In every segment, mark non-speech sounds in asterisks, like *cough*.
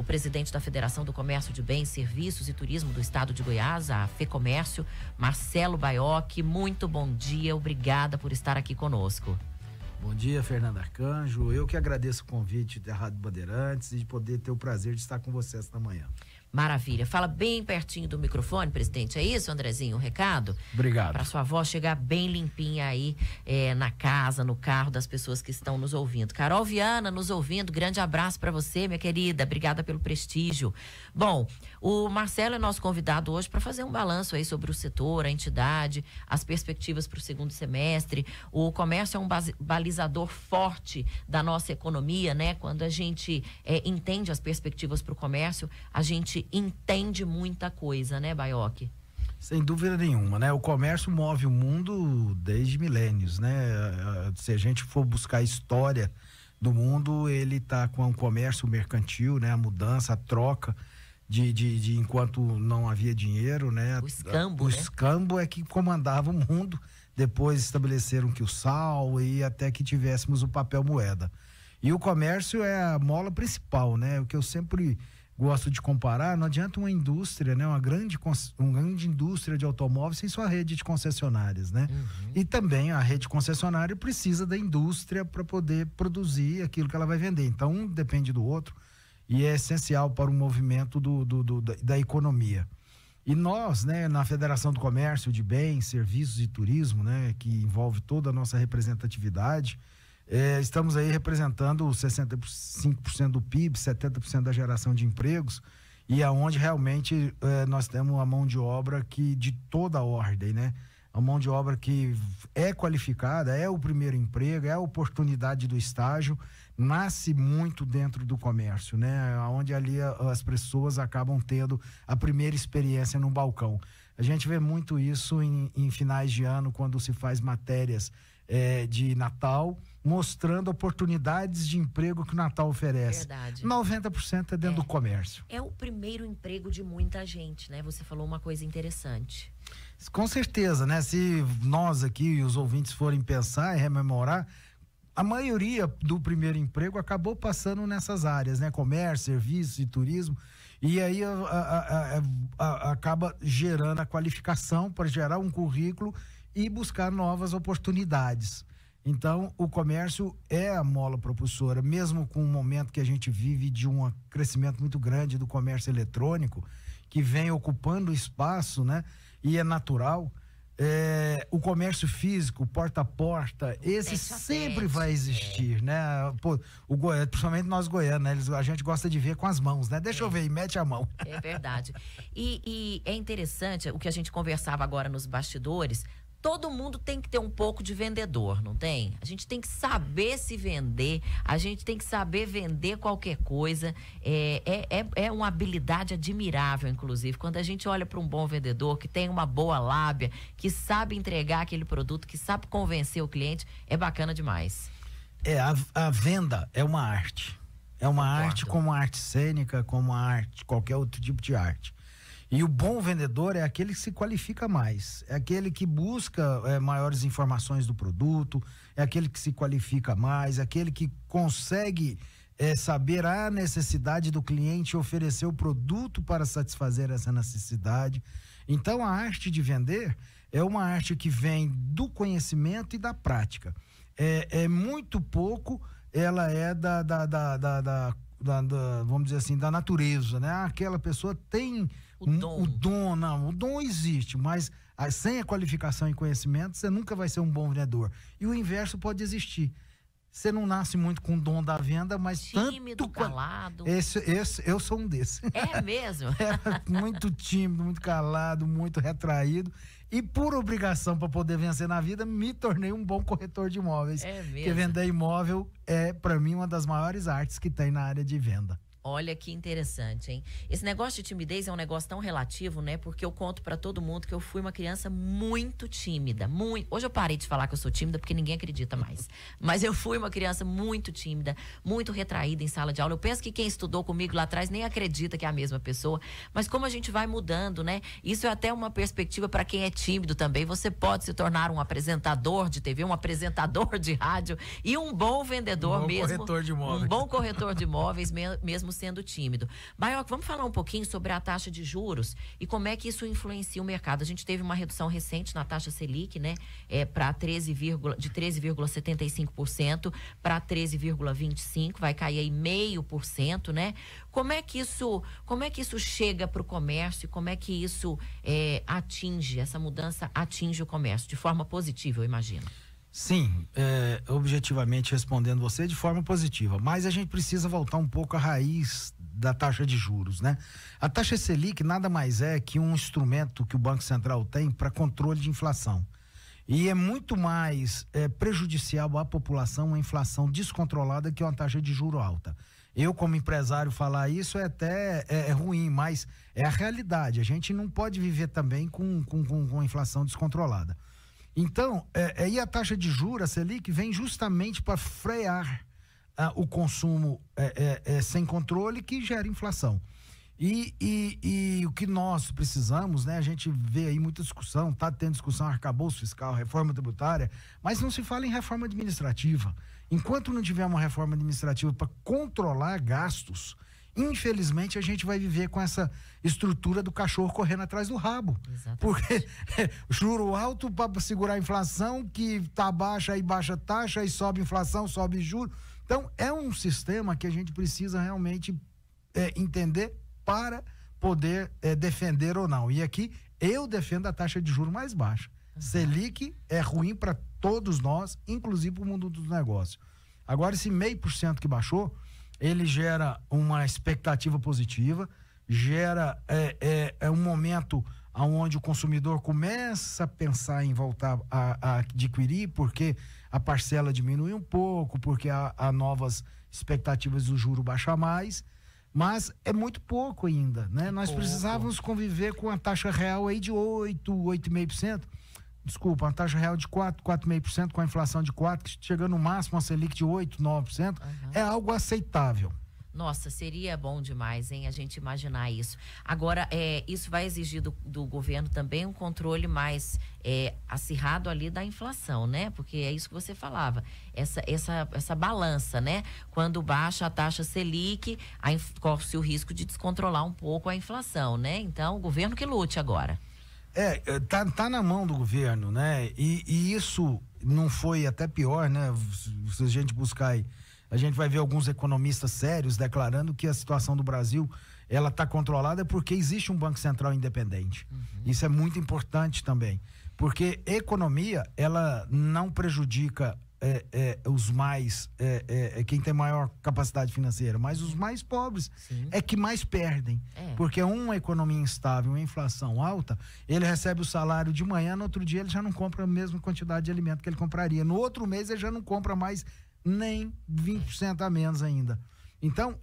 O presidente da Federação do Comércio de Bens, Serviços e Turismo do Estado de Goiás, a FEComércio, Marcelo Baiocchi, muito bom dia, obrigada por estar aqui conosco. Bom dia, Fernando Arcanjo. Eu que agradeço o convite da Rádio Bandeirantes e de poder ter o prazer de estar com você esta manhã. Maravilha. Fala bem pertinho do microfone, presidente. É isso, Andrezinho, o recado? Obrigado. Para sua avó chegar bem limpinha aí é, na casa, no carro das pessoas que estão nos ouvindo. Carol Viana nos ouvindo, grande abraço para você, minha querida. Obrigada pelo prestígio. Bom, o Marcelo é nosso convidado hoje para fazer um balanço aí sobre o setor, a entidade, as perspectivas para o segundo semestre. O comércio é um balizador forte da nossa economia, né? Quando a gente é, entende as perspectivas para o comércio, a gente gente entende muita coisa, né, Baioque? Sem dúvida nenhuma, né? O comércio move o mundo desde milênios, né? Se a gente for buscar a história do mundo, ele está com o comércio mercantil, né? A mudança, a troca de, de, de enquanto não havia dinheiro, né? O escambo, O né? escambo é que comandava o mundo. Depois estabeleceram que o sal e até que tivéssemos o papel moeda. E o comércio é a mola principal, né? O que eu sempre gosto de comparar, não adianta uma indústria, né, uma grande, uma grande indústria de automóveis sem sua rede de concessionárias, né? Uhum. E também a rede concessionária precisa da indústria para poder produzir aquilo que ela vai vender. Então, um depende do outro e é essencial para o movimento do, do, do da, da economia. E nós, né, na Federação do Comércio de Bens, Serviços e Turismo, né, que envolve toda a nossa representatividade, é, estamos aí representando 65% do PIB, 70% da geração de empregos, e aonde é realmente é, nós temos uma mão de obra que de toda a ordem, né? Uma mão de obra que é qualificada, é o primeiro emprego, é a oportunidade do estágio, nasce muito dentro do comércio, né? Onde ali as pessoas acabam tendo a primeira experiência no balcão. A gente vê muito isso em, em finais de ano, quando se faz matérias é, de Natal, mostrando oportunidades de emprego que o Natal oferece. Verdade. 90% é dentro é. do comércio. É o primeiro emprego de muita gente, né? Você falou uma coisa interessante. Com certeza, né? Se nós aqui e os ouvintes forem pensar e rememorar, a maioria do primeiro emprego acabou passando nessas áreas, né? Comércio, serviço e turismo. E aí a, a, a, acaba gerando a qualificação para gerar um currículo e buscar novas oportunidades. Então, o comércio é a mola propulsora, mesmo com o momento que a gente vive de um crescimento muito grande do comércio eletrônico, que vem ocupando espaço, né? E é natural. É, o comércio físico, porta a porta, o esse sempre vai existir, né? Pô, o Goiânia, principalmente nós goianos, né? Eles, a gente gosta de ver com as mãos, né? Deixa é. eu ver e mete a mão. É verdade. E, e, é interessante o que a gente conversava agora nos bastidores todo mundo tem que ter um pouco de vendedor, não tem? A gente tem que saber se vender, a gente tem que saber vender qualquer coisa. É, é, é, é uma habilidade admirável, inclusive. Quando a gente olha para um bom vendedor que tem uma boa lábia, que sabe entregar aquele produto, que sabe convencer o cliente, é bacana demais. É, a, a venda é uma arte. É uma Concordo. arte como a arte cênica, como a arte, qualquer outro tipo de arte. E o bom vendedor é aquele que se qualifica mais, é aquele que busca é, maiores informações do produto, é aquele que se qualifica mais, é aquele que consegue é, saber a necessidade do cliente e oferecer o produto para satisfazer essa necessidade. Então, a arte de vender é uma arte que vem do conhecimento e da prática. É, é muito pouco ela é da, da, da, da, da, da, da vamos dizer assim, da natureza, né? Ah, aquela pessoa tem o hum, dom. O dom, não. O dom existe, mas ah, sem a qualificação e conhecimento, você nunca vai ser um bom vendedor. E o inverso pode existir. Você não nasce muito com o dom da venda, mas tímido, tanto... calado. Esse, esse, eu sou um desses. É mesmo? *laughs* é, muito tímido, muito calado, muito retraído. E por obrigação para poder vencer na vida, me tornei um bom corretor de imóveis. É mesmo. Porque vender imóvel é, para mim, uma das maiores artes que tem na área de venda. Olha que interessante, hein? Esse negócio de timidez é um negócio tão relativo, né? Porque eu conto para todo mundo que eu fui uma criança muito tímida, muito. Hoje eu parei de falar que eu sou tímida porque ninguém acredita mais. *laughs* Mas eu fui uma criança muito tímida, muito retraída em sala de aula. Eu penso que quem estudou comigo lá atrás nem acredita que é a mesma pessoa, mas como a gente vai mudando, né? Isso é até uma perspectiva para quem é tímido também. Você pode se tornar um apresentador de TV, um apresentador de rádio e um bom vendedor um bom mesmo. Corretor de imóveis. Um bom *laughs* corretor de imóveis mesmo sendo tímido. Baioc, vamos falar um pouquinho sobre a taxa de juros e como é que isso influencia o mercado. A gente teve uma redução recente na taxa Selic, né? É, para 13, de 13,75% para 13,25%, vai cair aí meio por cento, né? Como é que isso, como é que isso chega para o comércio e como é que isso é, atinge, essa mudança atinge o comércio? De forma positiva, eu imagino. Sim, é, objetivamente respondendo você de forma positiva, mas a gente precisa voltar um pouco à raiz da taxa de juros, né? A taxa Selic nada mais é que um instrumento que o Banco Central tem para controle de inflação. E é muito mais é, prejudicial à população uma inflação descontrolada que uma taxa de juro alta. Eu, como empresário, falar isso é até é, é ruim, mas é a realidade. A gente não pode viver também com, com, com, com inflação descontrolada. Então, é, é a taxa de juros, a Selic, vem justamente para frear ah, o consumo é, é, é, sem controle que gera inflação. E, e, e, o que nós precisamos, né? A gente vê aí muita discussão, tá tendo discussão arcabouço fiscal, reforma tributária, mas não se fala em reforma administrativa. Enquanto não tiver uma reforma administrativa para controlar gastos, Infelizmente, a gente vai viver com essa estrutura do cachorro correndo atrás do rabo. Exatamente. Porque é, juro alto para segurar a inflação, que está baixa, aí baixa taxa, aí sobe inflação, sobe juro. Então, é um sistema que a gente precisa realmente é, entender para poder é, defender ou não. E aqui, eu defendo a taxa de juro mais baixa. Uhum. Selic é ruim para todos nós, inclusive para o mundo dos negócios. Agora, esse meio por cento que baixou ele gera uma expectativa positiva, gera é, é, é um momento onde o consumidor começa a pensar em voltar a, a, adquirir, porque a parcela diminui um pouco, porque há, há novas expectativas do juro baixar mais, mas é muito pouco ainda, né? É Nós pouco. precisávamos conviver com a taxa real aí de 8, 8,5% desculpa, uma taxa real de 4, 4,5% com a inflação de 4, chegando no máximo a Selic de 8, 9%, uhum. é algo aceitável. Nossa, seria bom demais, hein, a gente imaginar isso. Agora, é, isso vai exigir do, do governo também um controle mais é, acirrado ali da inflação, né? Porque é isso que você falava, essa, essa, essa balança, né? Quando baixa a taxa Selic, corre-se o risco de descontrolar um pouco a inflação, né? Então, o governo que lute agora. É, é, tá, tá na mão do governo, né? E, e isso não foi até pior, né? Se a gente buscar aí, a gente vai ver alguns economistas sérios declarando que a situação do Brasil ela está controlada porque existe um Banco Central independente. Uhum. Isso é muito importante também, porque economia ela não prejudica é, é, os mais. É, é, é, quem tem maior capacidade financeira, mas os mais pobres Sim. é que mais perdem. É. Porque uma economia instável, uma inflação alta, ele recebe o salário de manhã, no outro dia ele já não compra a mesma quantidade de alimento que ele compraria. No outro mês ele já não compra mais nem 20% a menos ainda. Então,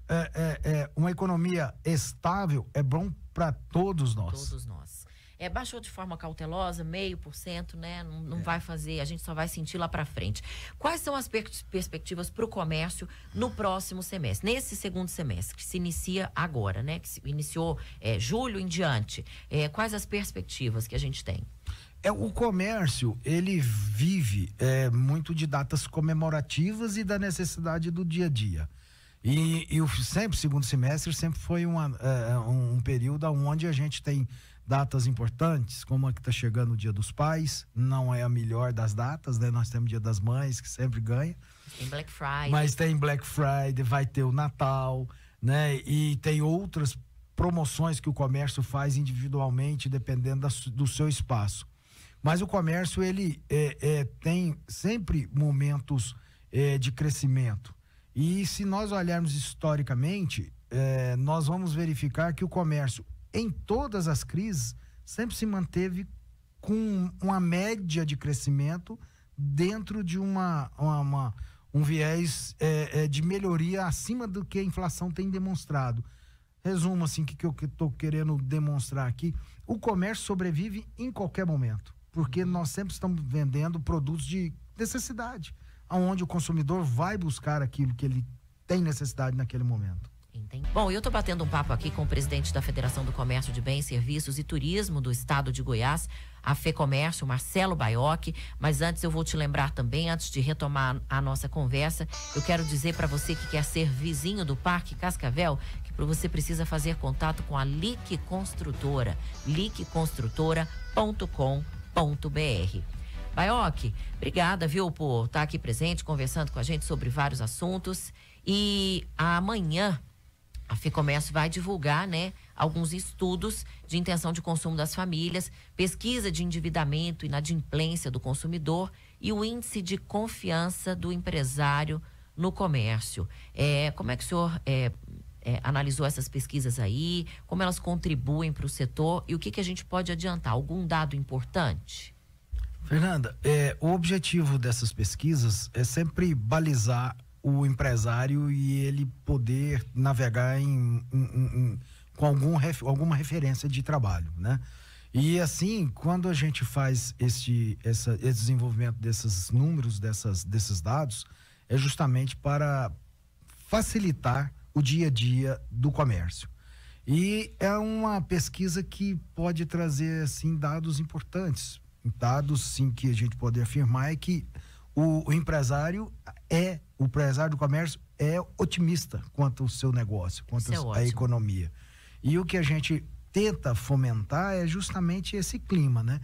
uma economia estável é bom para todos nós. Todos nós. É, baixou de forma cautelosa, meio por cento, né? Não, não é. vai fazer, a gente só vai sentir lá para frente. Quais são as per perspectivas para o comércio no próximo semestre? Nesse segundo semestre, que se inicia agora, né? Que se iniciou é, julho em diante. É, quais as perspectivas que a gente tem? É, o comércio, ele vive é, muito de datas comemorativas e da necessidade do dia a dia. E, e o sempre, segundo semestre, sempre foi uma, é, um período onde a gente tem datas importantes, como a que está chegando o Dia dos Pais, não é a melhor das datas, né? Nós temos Dia das Mães, que sempre ganha. Tem Black Friday. Mas tem Black Friday, vai ter o Natal, né? E tem outras promoções que o comércio faz individualmente, dependendo da, do seu espaço. Mas o comércio, ele é, é, tem sempre momentos é, de crescimento. E se nós olharmos historicamente, é, nós vamos verificar que o comércio em todas as crises, sempre se manteve com uma média de crescimento dentro de uma, uma, uma um viés é, é, de melhoria acima do que a inflação tem demonstrado. Resumo assim que, que eu estou querendo demonstrar aqui: o comércio sobrevive em qualquer momento, porque nós sempre estamos vendendo produtos de necessidade, aonde o consumidor vai buscar aquilo que ele tem necessidade naquele momento. Entendi. Bom, eu estou batendo um papo aqui com o presidente da Federação do Comércio de Bens, Serviços e Turismo do Estado de Goiás, a FEComércio, Marcelo Baioc. Mas antes eu vou te lembrar também, antes de retomar a nossa conversa, eu quero dizer para você que quer ser vizinho do Parque Cascavel que você precisa fazer contato com a LIC Construtora, licconstrutora.com.br. Baioc, obrigada, viu, por estar tá aqui presente, conversando com a gente sobre vários assuntos. E amanhã a FEComércio vai divulgar, né, alguns estudos de intenção de consumo das famílias, pesquisa de endividamento e inadimplência do consumidor e o índice de confiança do empresário no comércio. É, como é que o senhor é, é, analisou essas pesquisas aí? Como elas contribuem para o setor e o que, que a gente pode adiantar? Algum dado importante? Fernanda, é, o objetivo dessas pesquisas é sempre balizar o empresário e ele poder navegar em, em, em, com algum ref, alguma referência de trabalho, né? E assim, quando a gente faz esse essa, esse desenvolvimento desses números, dessas, desses dados, é justamente para facilitar o dia a dia do comércio. E é uma pesquisa que pode trazer assim dados importantes, dados sim que a gente pode afirmar é que o, o empresário é, o empresário do comércio é otimista quanto ao seu negócio, quanto é à economia. E o que a gente tenta fomentar é justamente esse clima, né?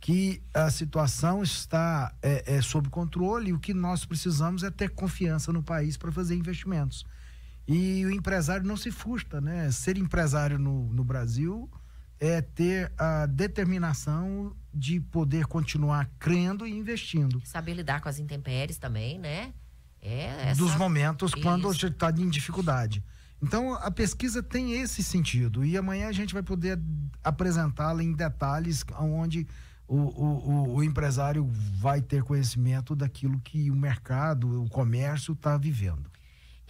Que a situação está é, é sob controle e o que nós precisamos é ter confiança no país para fazer investimentos. E o empresário não se frustra, né? Ser empresário no, no Brasil é ter a determinação de poder continuar crendo e investindo. Saber lidar com as intempéries também, né? É essa... Dos momentos Isso. quando a gente está em dificuldade. Então, a pesquisa tem esse sentido. E amanhã a gente vai poder apresentá-la em detalhes, onde o, o, o, empresário vai ter conhecimento daquilo que o mercado, o comércio está vivendo.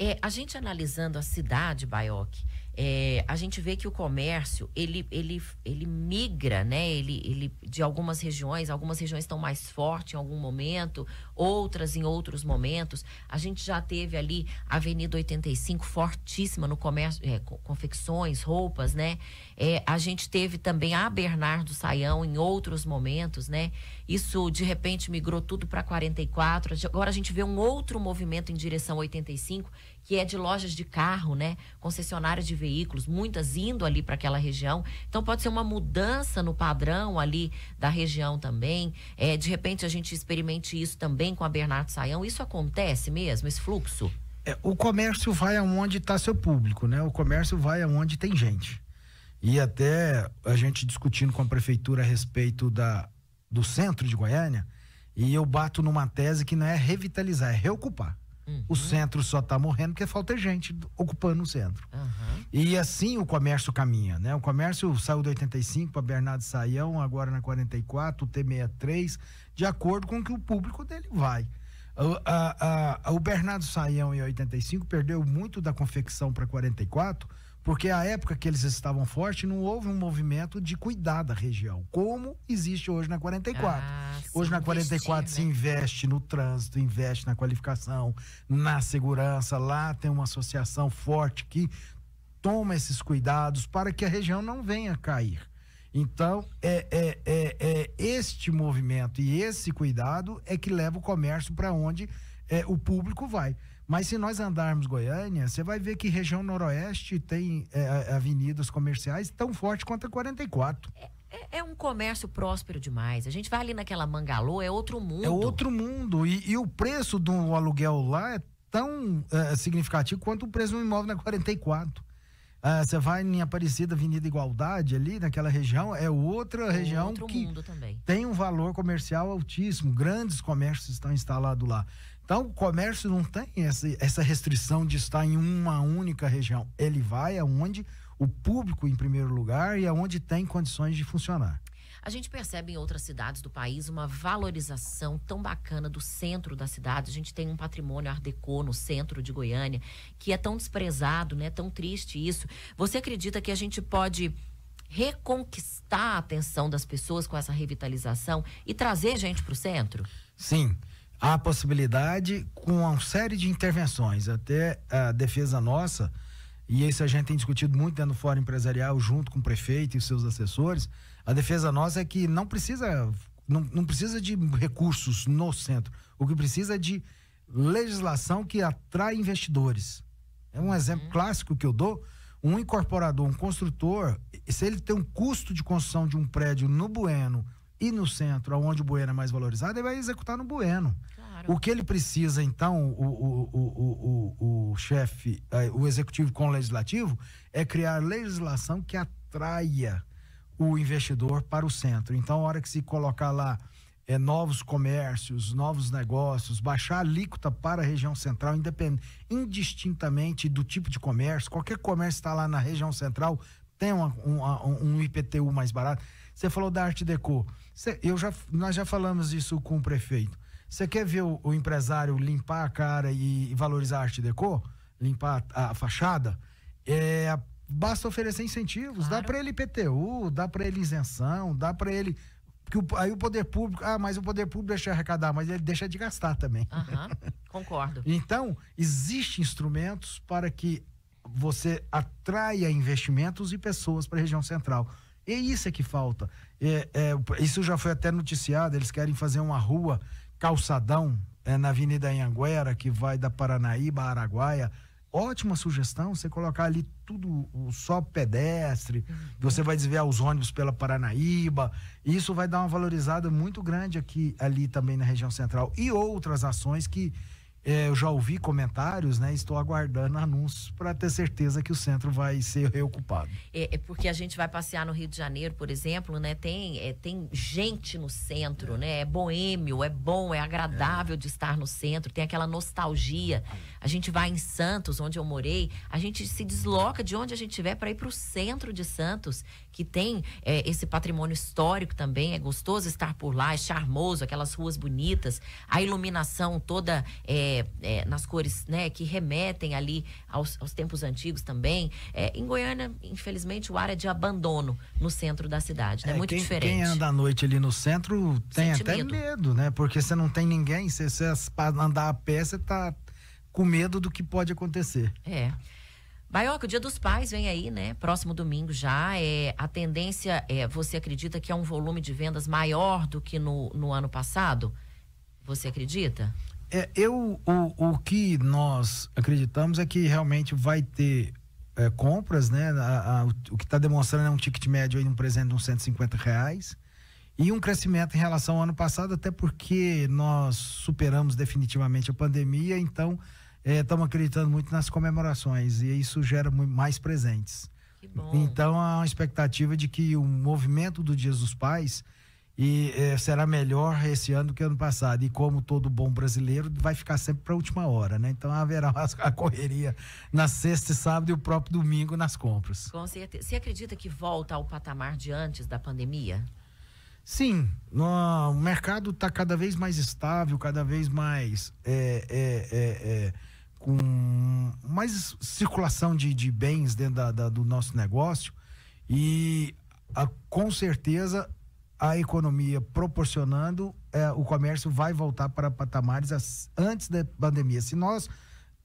É, a gente analisando a cidade, Baioc, é, a gente vê que o comércio ele, ele, ele migra, né? Ele, ele de algumas regiões, algumas regiões estão mais fortes em algum momento, outras em outros momentos. A gente já teve ali a Avenida 85 fortíssima no comércio, é, confecções, roupas, né? É, a gente teve também a Bernardo Saião em outros momentos, né? Isso de repente migrou tudo para 44. Agora a gente vê um outro movimento em direção a 85 que é de lojas de carro, né? Concessionárias de veículos, muitas indo ali para aquela região. Então pode ser uma mudança no padrão ali da região também. É, de repente a gente experimente isso também com a Bernardo Saião. Isso acontece mesmo, esse fluxo? É, o comércio vai aonde está seu público, né? O comércio vai aonde tem gente. E até a gente discutindo com a prefeitura a respeito da, do centro de Goiânia, e eu bato numa tese que não é revitalizar, é reocupar. Uhum. O centro só está morrendo porque falta gente ocupando o centro. Uhum. E assim o comércio caminha, né? O comércio saiu do 85 para Bernardo Saião, agora na 44, o T63, de acordo com o que o público dele vai. O, a, a, o Bernardo Saião em 85 perdeu muito da confecção para 44 porque a época que eles estavam fortes, não houve um movimento de cuidar da região, como existe hoje na 44. Ah, hoje na 44 investir, né? se né? investe no trânsito, investe na qualificação, na segurança. Lá tem uma associação forte que toma esses cuidados para que a região não venha cair. Então, é, é, é, é este movimento e esse cuidado é que leva o comércio para onde é, o público vai. Mas se nós andarmos Goiânia, você vai ver que região noroeste tem é, avenidas comerciais tão forte quanto a 44. É, é, é, um comércio próspero demais. A gente vai ali naquela Mangalô, é outro mundo. É outro mundo. E, e o preço do aluguel lá é tão é, significativo quanto o preço do imóvel na 44. Ah, você vai em Aparecida, Avenida Igualdade, ali naquela região, é outra é região outro que tem um valor comercial altíssimo, grandes comércios estão instalados lá. Então, o comércio não tem essa, restrição de estar em uma única região. Ele vai aonde o público, em primeiro lugar, e aonde tem condições de funcionar. A gente percebe em outras cidades do país uma valorização tão bacana do centro da cidade. A gente tem um patrimônio ardeco no centro de Goiânia, que é tão desprezado, né? Tão triste isso. Você acredita que a gente pode reconquistar a atenção das pessoas com essa revitalização e trazer gente para o centro? Sim há a possibilidade com uma série de intervenções, até a defesa nossa, e isso a gente tem discutido muito dentro do Fórum Empresarial, junto com o prefeito e os seus assessores, a defesa nossa é que não precisa, não, não precisa de recursos no centro, o que precisa é de legislação que atrai investidores. É um exemplo uhum. clássico que eu dou, um incorporador, um construtor, se ele tem um custo de construção de um prédio no Bueno, e no centro, aonde o Bueno é mais valorizado, ele vai executar no Bueno. Claro. O que ele precisa, então, o, o, o, o, chefe, eh, o executivo com o legislativo, é criar legislação que atraia o investidor para o centro. Então, a hora que se colocar lá é, novos comércios, novos negócios, baixar a alíquota para a região central, indistintamente do tipo de comércio, qualquer comércio está lá na região central tem uma, uma, um IPTU mais barato. Você falou da Arte Deco. Cê, eu já, nós já falamos isso com o prefeito. Você quer ver o, o, empresário limpar a cara e, e valorizar a arte decor Limpar a, a fachada? É, basta oferecer incentivos. Claro. Dá para ele IPTU, dá para ele isenção, dá para ele porque o, aí o poder público, ah, mas o poder público deixa arrecadar, mas ele deixa de gastar também. Uhum, *laughs* concordo. então, existem instrumentos para que você atraia investimentos e pessoas para a região central. E é isso é que falta. É, é, isso já foi até noticiado, eles querem fazer uma rua calçadão é, na Avenida Anhanguera, que vai da Paranaíba a Araguaia. Ótima sugestão, você colocar ali tudo só pedestre, uhum. você vai desviar os ônibus pela Paranaíba. Isso vai dar uma valorizada muito grande aqui, ali também na região central. E outras ações que é, eu já ouvi comentários, né? Estou aguardando anúncios para ter certeza que o centro vai ser reocupado. É, é, porque a gente vai passear no Rio de Janeiro, por exemplo, né? Tem, é, tem gente no centro, é. né? É boêmio, é bom, é agradável é. de estar no centro, tem aquela nostalgia. A gente vai em Santos, onde eu morei, a gente se desloca de onde a gente estiver para ir para o centro de Santos, que tem é, esse patrimônio histórico também. É gostoso estar por lá, é charmoso, aquelas ruas bonitas, a iluminação toda. É, é, é, nas cores né, que remetem ali aos, aos tempos antigos também. É, em Goiânia, infelizmente, o ar é de abandono no centro da cidade. Né? É muito quem, diferente. Quem anda à noite ali no centro tem Sente até medo. medo. né? Porque você não tem ninguém. Se você andar a pé, você está com medo do que pode acontecer. É. Baioca, o Dia dos Pais vem aí, né? Próximo domingo já. É, a tendência, é, você acredita que é um volume de vendas maior do que no, no ano passado? Você acredita? É, eu, o, o que nós acreditamos é que realmente vai ter é, compras, né? A, a, o que está demonstrando é um ticket médio aí, um presente de uns 150 reais. E um crescimento em relação ao ano passado, até porque nós superamos definitivamente a pandemia, então estamos é, acreditando muito nas comemorações e isso gera mais presentes. Então há uma expectativa de que o movimento do Dia dos Pais e eh, será melhor esse ano do que ano passado. E como todo bom brasileiro, vai ficar sempre para a última hora, né? Então haverá *laughs* a correria na sexta e sábado e o próprio domingo nas compras. Com certeza. Você acredita que volta ao patamar de antes da pandemia? Sim, no, o mercado está cada vez mais estável, cada vez mais é, é, é, com mais circulação de, de bens dentro da, da, do nosso negócio e a, ah, com certeza a economia proporcionando, é, o comércio vai voltar para patamares as, antes da pandemia. Se nós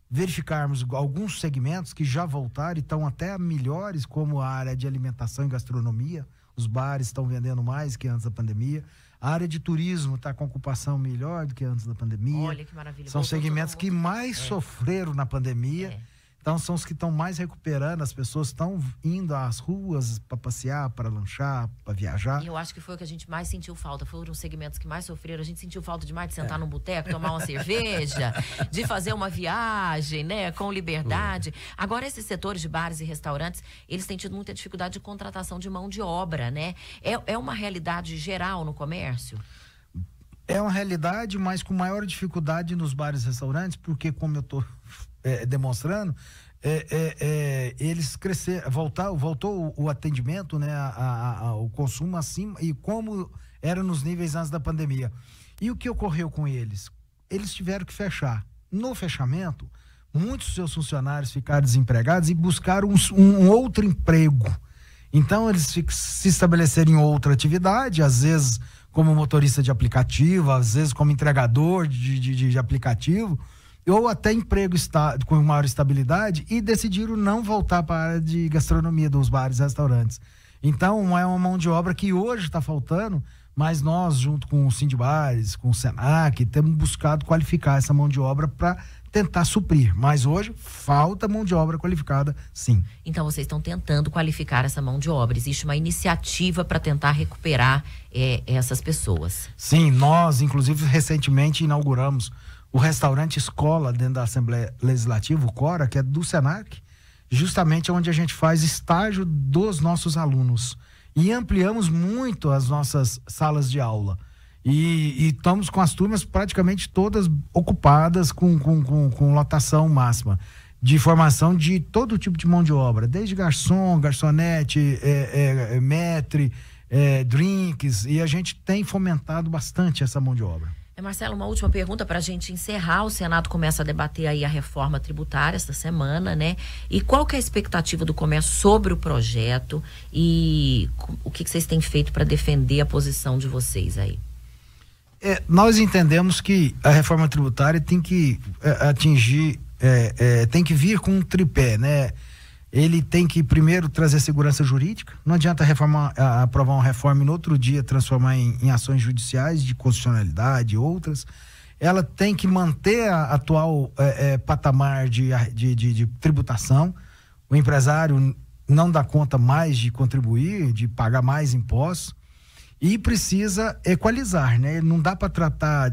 verificarmos alguns segmentos que já voltaram e estão até melhores, como a área de alimentação e gastronomia, os bares estão vendendo mais que antes da pandemia. A área de turismo está com ocupação melhor do que antes da pandemia. Olha que maravilha. São Voltou segmentos que mais é. sofreram na pandemia. É então são os que estão mais recuperando, as pessoas estão indo às ruas para passear, para lanchar, para viajar. eu acho que foi o que a gente mais sentiu falta, foram os segmentos que mais sofreram. A gente sentiu falta demais de sentar é. num boteco, tomar uma *laughs* cerveja, de fazer uma viagem, né, com liberdade. Agora esses setores de bares e restaurantes, eles têm tido muita dificuldade de contratação de mão de obra, né? É, é uma realidade geral no comércio? É uma realidade, mas com maior dificuldade nos bares e restaurantes, porque como eu tô é, demonstrando, é, é, é, eles crescer, voltar, voltou o, o atendimento, né, a, a, a, o consumo acima e como era nos níveis antes da pandemia. E o que ocorreu com eles? Eles tiveram que fechar. No fechamento, muitos dos seus funcionários ficaram desempregados e buscaram um, um outro emprego. Então, eles se estabeleceram em outra atividade, às vezes como motorista de aplicativo, às vezes como entregador de, de, de aplicativo, ou até emprego está, com maior estabilidade e decidiram não voltar para a área de gastronomia, dos bares e restaurantes. Então, é uma mão de obra que hoje está faltando, mas nós, junto com o Sindibares, com o Senac, temos buscado qualificar essa mão de obra para tentar suprir. Mas hoje falta mão de obra qualificada, sim. Então, vocês estão tentando qualificar essa mão de obra. Existe uma iniciativa para tentar recuperar é, essas pessoas. Sim, nós, inclusive, recentemente inauguramos o restaurante escola dentro da Assembleia Legislativa, o Cora, que é do Senac, justamente onde a gente faz estágio dos nossos alunos. E ampliamos muito as nossas salas de aula. E, e estamos com as turmas praticamente todas ocupadas com, com, com, com lotação máxima de formação de todo tipo de mão de obra, desde garçom, garçonete, é, é, é metre, é, drinks, e a gente tem fomentado bastante essa mão de obra. É, Marcelo, uma última pergunta para a gente encerrar. O Senado começa a debater aí a reforma tributária esta semana, né? E qual que é a expectativa do comércio sobre o projeto e o que, que vocês têm feito para defender a posição de vocês aí? É, nós entendemos que a reforma tributária tem que é, atingir, é, é, tem que vir com um tripé, né? ele tem que primeiro trazer segurança jurídica. Não adianta reformar, ah, aprovar uma reforma e no outro dia transformar em, em ações judiciais de constitucionalidade e outras. Ela tem que manter a atual é, é, patamar de, ah, de, de, de tributação. O empresário não dá conta mais de contribuir, de pagar mais impostos e precisa equalizar, né? Não dá para tratar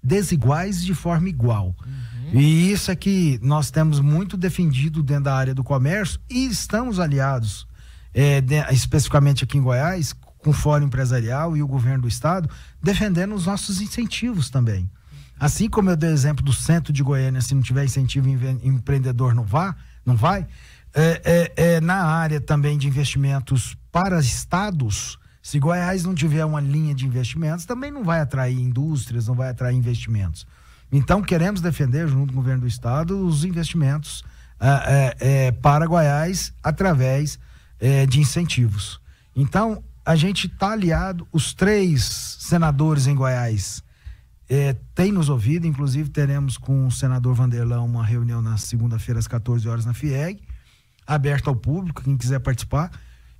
desiguais de forma igual. Uhum. E isso é que nós temos muito defendido dentro da área do comércio e estamos aliados, é, de, especificamente aqui em Goiás, com o Fórum Empresarial e o governo do Estado, defendendo os nossos incentivos também. Assim como eu dei o exemplo do centro de Goiânia, se não tiver incentivo, empreendedor não, vá, não vai. É, é, é, na área também de investimentos para estados, se Goiás não tiver uma linha de investimentos, também não vai atrair indústrias, não vai atrair investimentos. Então, queremos defender, junto com o governo do estado, os investimentos é, ah, é, ah, eh, para Goiás através é, de incentivos. Então, a gente está aliado, os três senadores em Goiás é, têm nos ouvido, inclusive teremos com o senador Vanderlão uma reunião na segunda-feira às 14 horas na FIEG, aberta ao público, quem quiser participar.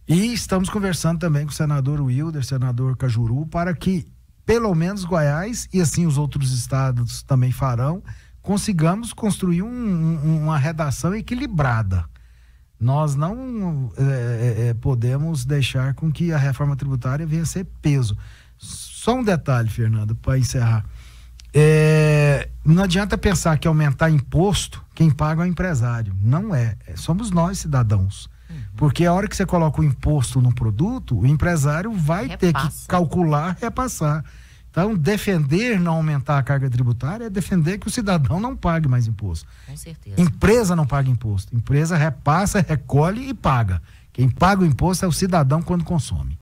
E estamos conversando também com o senador Wilder, senador Cajuru, para que pelo menos Goiás, e assim os outros estados também farão, consigamos construir um, um, uma redação equilibrada. Nós não é, é, é, podemos deixar com que a reforma tributária venha a ser peso. Só um detalhe, Fernando, para encerrar. É, não adianta pensar que aumentar imposto, quem paga é o empresário. Não é. é somos nós, cidadãos. Uhum. Porque a hora que você coloca o imposto no produto, o empresário vai Repassa. ter que calcular, repassar. Então, defender não aumentar a carga tributária é defender que o cidadão não pague mais imposto. Com certeza. Empresa não paga imposto. Empresa repassa, recolhe e paga. Quem paga o imposto é o cidadão quando consome.